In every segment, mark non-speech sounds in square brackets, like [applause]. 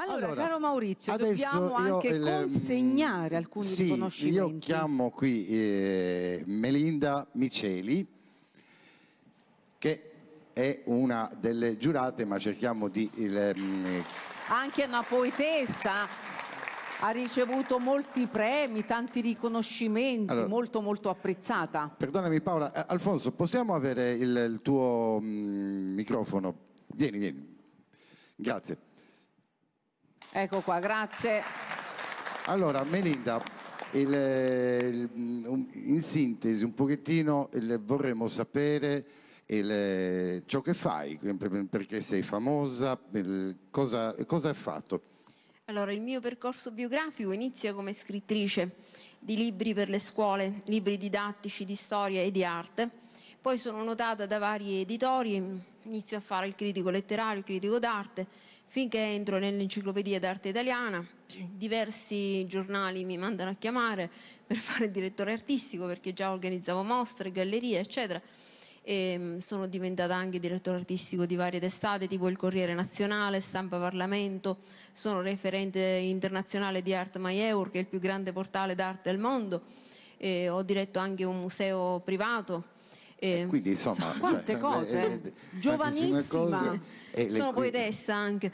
Allora, allora, caro Maurizio, dobbiamo anche il, ehm, consegnare alcuni sì, riconoscimenti. Io chiamo qui eh, Melinda Miceli, che è una delle giurate, ma cerchiamo di... Il, ehm, anche una poetessa, ha ricevuto molti premi, tanti riconoscimenti, allora, molto molto apprezzata. Perdonami Paola, eh, Alfonso, possiamo avere il, il tuo mm, microfono? Vieni, vieni. Grazie. Ecco qua, grazie. Allora, Melinda, il, il, in sintesi un pochettino il, vorremmo sapere ciò che fai, perché sei famosa, cosa, cosa hai fatto? Allora, il mio percorso biografico inizia come scrittrice di libri per le scuole, libri didattici di storia e di arte poi sono notata da vari editori, inizio a fare il critico letterario, il critico d'arte, finché entro nell'enciclopedia d'arte italiana, diversi giornali mi mandano a chiamare per [laughs] fare il direttore artistico perché già organizzavo mostre, gallerie, eccetera. E mm, sono diventata anche direttore artistico di varie testate tipo il Corriere Nazionale, Stampa Parlamento, sono referente internazionale di Art My Eur che è il più grande portale d'arte al mondo, e ho diretto anche un museo privato e eh, Quindi insomma, cioè, quante cioè, cose, eh, eh giovanissima, cose, E sono poetessa anche.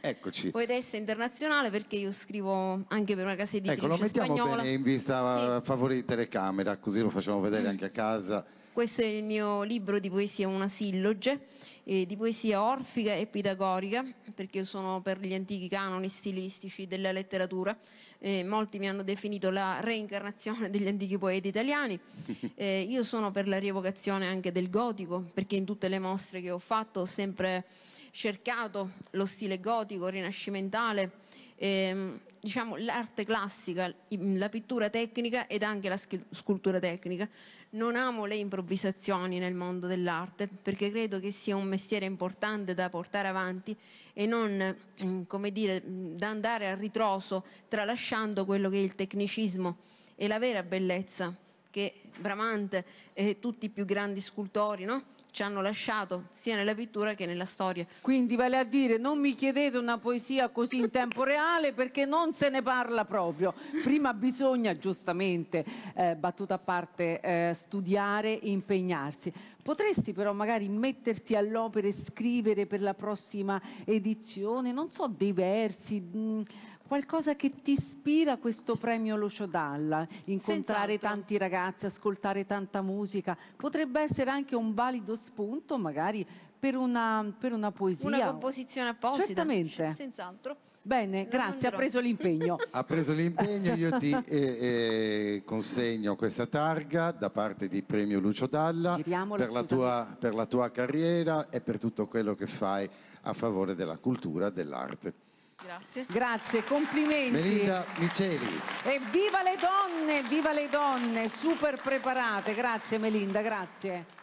Eccoci. poetessa internazionale perché io scrivo anche per una casa editrice spagnola. Ecco, lo mettiamo spagnola. bene in vista sì. favore di telecamera, così lo facciamo vedere mm. anche a casa. Questo è il mio libro di poesia, una silloge eh, di poesia orfica e pitagorica, perché sono per gli antichi canoni stilistici della letteratura. Eh, molti mi hanno definito la reincarnazione degli antichi poeti italiani. [laughs] Eh, io sono per la rievocazione anche del gotico, perché in tutte le mostre che ho fatto ho sempre cercato lo stile gotico, rinascimentale ehm, diciamo, l'arte classica, la pittura tecnica ed anche la scultura tecnica. Non amo le improvvisazioni nel mondo dell'arte perché credo che sia un mestiere importante da portare avanti e non, mm, come dire, mm, da andare a ritroso tralasciando quello che è il tecnicismo e la vera bellezza che Bramante e tutti i più grandi scultori no? ci hanno lasciato sia nella pittura che nella storia. Quindi vale a dire non mi chiedete una poesia così in tempo [laughs] reale perché non se ne parla proprio. Prima bisogna giustamente, eh, battuta a parte, eh, studiare e impegnarsi. Potresti però magari metterti all'opera e scrivere per la prossima edizione, non so, dei versi... Mh, mm, qualcosa che ti ispira questo premio Lucio Dalla, incontrare tanti ragazzi, ascoltare tanta musica, potrebbe essere anche un valido spunto magari per una, per una poesia. Una composizione apposita. Certamente. Senz'altro. Bene, non grazie, non ha preso l'impegno. [laughs] ha preso l'impegno, io ti eh, eh, consegno questa targa da parte di Premio Lucio Dalla per la, tua, per la tua carriera e per tutto quello che fai a favore della cultura e dell'arte. Grazie. Grazie, complimenti. Melinda Miceli. E viva le donne, viva le donne, super preparate. Grazie Melinda, grazie.